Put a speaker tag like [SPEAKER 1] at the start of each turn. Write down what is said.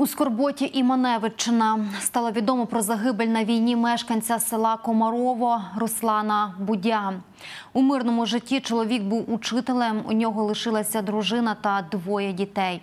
[SPEAKER 1] У Скорботі і Маневиччина стало відомо про загибель на війні мешканця села Комарово Руслана Будя. У мирному житті чоловік був учителем. У нього лишилася дружина та двоє дітей.